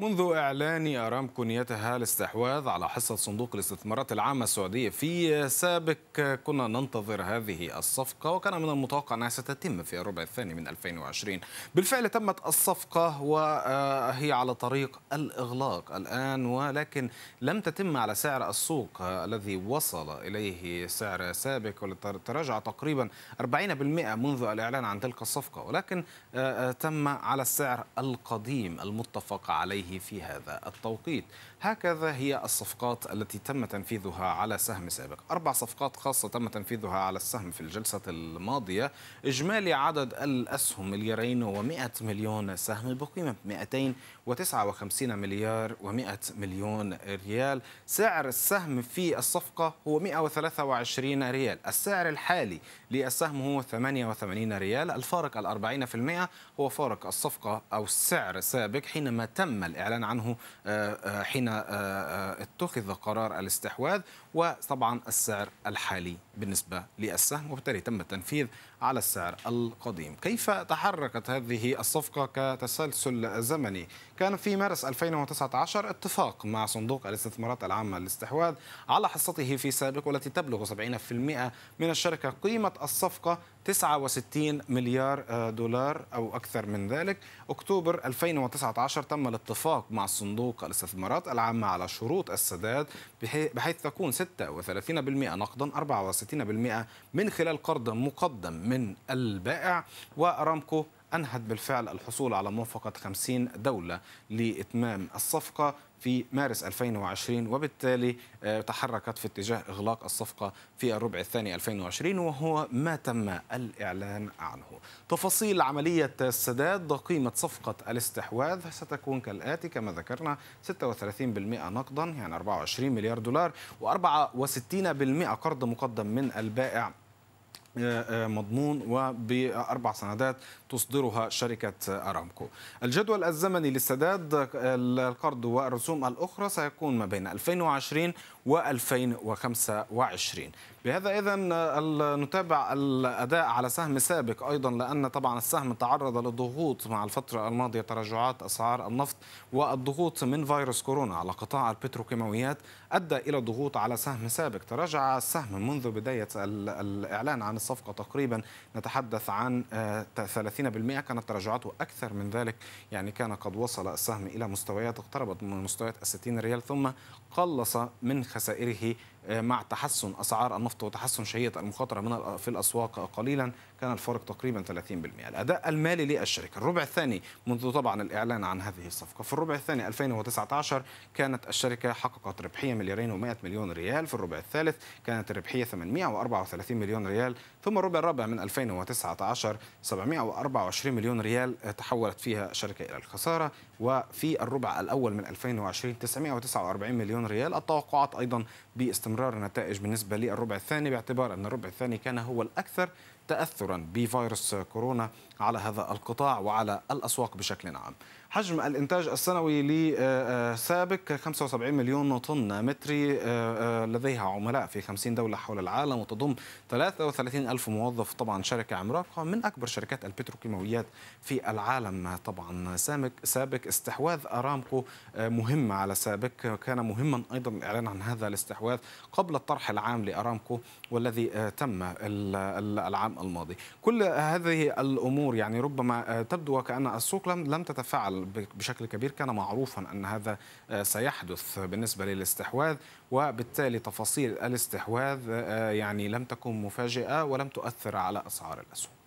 منذ إعلان أرامكو نيتها الاستحواذ على حصة صندوق الاستثمارات العامة السعودية في سابق كنا ننتظر هذه الصفقة وكان من المتوقع أنها ستتم في الربع الثاني من 2020 بالفعل تمت الصفقة وهي على طريق الإغلاق الآن ولكن لم تتم على سعر السوق الذي وصل إليه سعر سابق وتراجع تقريبا 40% منذ الإعلان عن تلك الصفقة ولكن آه، آه، تم على السعر القديم المتفق عليه عليه في هذا التوقيت هكذا هي الصفقات التي تم تنفيذها على سهم سابق أربع صفقات خاصة تم تنفيذها على السهم في الجلسة الماضية إجمالي عدد الأسهم مليارين و100 مليون سهم بقيمة 259 مليار و100 مليون ريال سعر السهم في الصفقة هو 123 ريال السعر الحالي للسهم هو 88 ريال الفارق ال 40% هو فارق الصفقة أو السعر سابق حينما تم الإعلان عنه آه، آه، حين آه، اتخذ قرار الاستحواذ وطبعا السعر الحالي بالنسبة للسهم وبالتالي تم تنفيذ على السعر القديم كيف تحركت هذه الصفقة كتسلسل زمني كان في مارس 2019 اتفاق مع صندوق الاستثمارات العامة للاستحواذ على حصته في سابق والتي تبلغ 70% من الشركة قيمة الصفقة 69 مليار دولار أو أكثر من ذلك أكتوبر 2019 تم الاتفاق مع صندوق الاستثمارات العامة على شروط السداد بحيث تكون 36% نقدا 64% من خلال قرض مقدم من من البائع وأرامكو أنهت بالفعل الحصول على موافقة 50 دولة لإتمام الصفقة في مارس 2020 وبالتالي آه، تحركت في اتجاه إغلاق الصفقة في الربع الثاني 2020 وهو ما تم الإعلان عنه تفاصيل عملية السداد قيمة صفقة الاستحواذ ستكون كالآتي كما ذكرنا 36% نقدا يعني 24 مليار دولار و64% قرض مقدم من البائع آه، آه، مضمون وبأربع سندات تصدرها شركة أرامكو الجدول الزمني للسداد القرض والرسوم الأخرى سيكون ما بين 2020 و 2025 بهذا اذا آه، نتابع الاداء على سهم سابق ايضا لان طبعا السهم تعرض لضغوط مع الفتره الماضيه تراجعات اسعار النفط والضغوط من فيروس كورونا على قطاع البتروكيماويات ادى الى ضغوط على سهم سابق تراجع السهم منذ بدايه الاعلان عن الصفقه تقريبا نتحدث عن 30% آه، كانت تراجعاته اكثر من ذلك يعني كان قد وصل السهم الى مستويات اقتربت من مستويات ال 60 ريال ثم قلص من خسائره آه، مع تحسن اسعار النفط وتحسن شهيه المخاطره من في الاسواق قليلا كان الفارق تقريبا 30% الاداء المالي للشركه الربع الثاني منذ طبعا الاعلان عن هذه الصفقه في الربع الثاني 2019 كانت الشركه حققت ربحيه مليارين و100 مليون ريال في الربع الثالث كانت الربحيه 834 مليون ريال ثم الربع الرابع من 2019 724 مليون ريال تحولت فيها الشركه الى الخساره وفي الربع الاول من 2020 949 مليون ريال التوقعات ايضا باستمرار استمرار النتائج بالنسبة للربع الثاني باعتبار أن الربع الثاني كان هو الأكثر تأثرا بفيروس كورونا على هذا القطاع وعلى الأسواق بشكل عام حجم الإنتاج السنوي لسابك آه، آه، 75 مليون طن متري آه، لديها عملاء في 50 دولة حول العالم وتضم 33 ألف موظف طبعا شركة عملاقة من أكبر شركات البتروكيماويات في العالم طبعا سامك سابك استحواذ أرامكو مهمة على سابك كان مهما أيضا الإعلان عن هذا الاستحواذ قبل الطرح العام لأرامكو والذي آه، تم العام الماضي كل هذه الأمور يعني ربما آه، تبدو وكأن السوق لم تتفاعل بشكل كبير كان معروفا أن هذا آه، سيحدث بالنسبة للاستحواذ وبالتالي تفاصيل الاستحواذ يعني لم تكن مفاجئة ولم تؤثر على أسعار الأسهم